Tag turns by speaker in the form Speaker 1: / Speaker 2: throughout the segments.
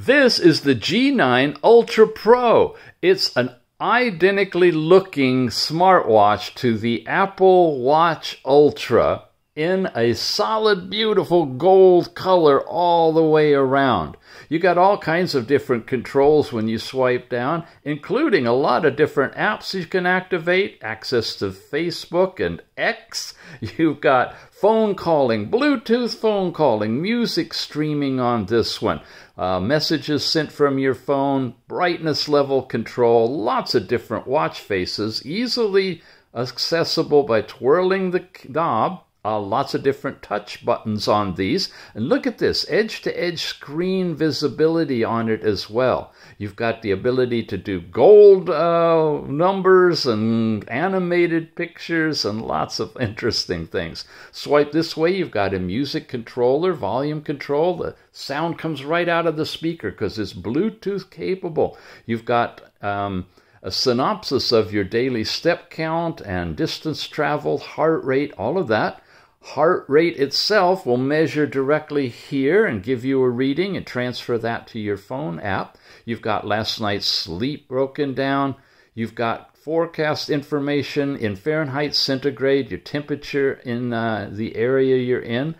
Speaker 1: This is the G9 Ultra Pro. It's an identically looking smartwatch to the Apple Watch Ultra in a solid, beautiful gold color all the way around. You got all kinds of different controls when you swipe down, including a lot of different apps you can activate, access to Facebook and X. You've got phone calling, Bluetooth phone calling, music streaming on this one, uh, messages sent from your phone, brightness level control, lots of different watch faces, easily accessible by twirling the knob uh, lots of different touch buttons on these. And look at this edge to edge screen visibility on it as well. You've got the ability to do gold uh, numbers and animated pictures and lots of interesting things. Swipe this way, you've got a music controller, volume control. The sound comes right out of the speaker because it's Bluetooth capable. You've got. Um, a synopsis of your daily step count and distance traveled, heart rate, all of that. Heart rate itself will measure directly here and give you a reading and transfer that to your phone app. You've got last night's sleep broken down. You've got forecast information in Fahrenheit, centigrade, your temperature in uh, the area you're in.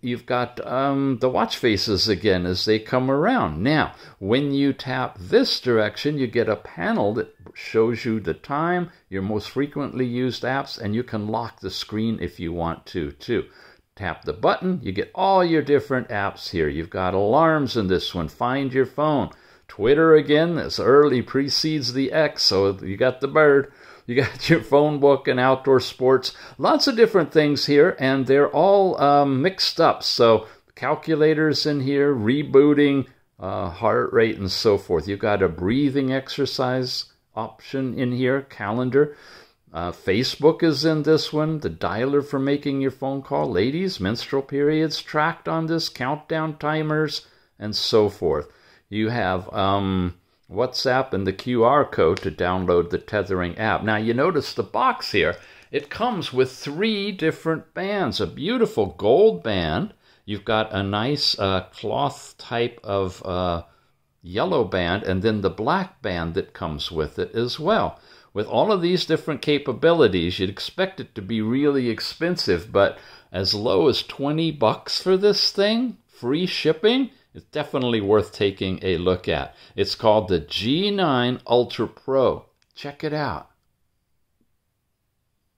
Speaker 1: You've got um, the watch faces again as they come around. Now, when you tap this direction, you get a panel that shows you the time, your most frequently used apps, and you can lock the screen if you want to, too. Tap the button, you get all your different apps here. You've got alarms in this one, find your phone. Twitter again, this early precedes the X, so you got the bird. You got your phone book and outdoor sports. Lots of different things here, and they're all um, mixed up. So calculators in here, rebooting, uh, heart rate, and so forth. You've got a breathing exercise option in here, calendar. Uh, Facebook is in this one, the dialer for making your phone call, ladies, menstrual periods tracked on this, countdown timers, and so forth. You have um, WhatsApp and the QR code to download the tethering app. Now, you notice the box here, it comes with three different bands a beautiful gold band. You've got a nice uh, cloth type of uh, yellow band, and then the black band that comes with it as well. With all of these different capabilities, you'd expect it to be really expensive, but as low as 20 bucks for this thing, free shipping, it's definitely worth taking a look at. It's called the G9 Ultra Pro. Check it out.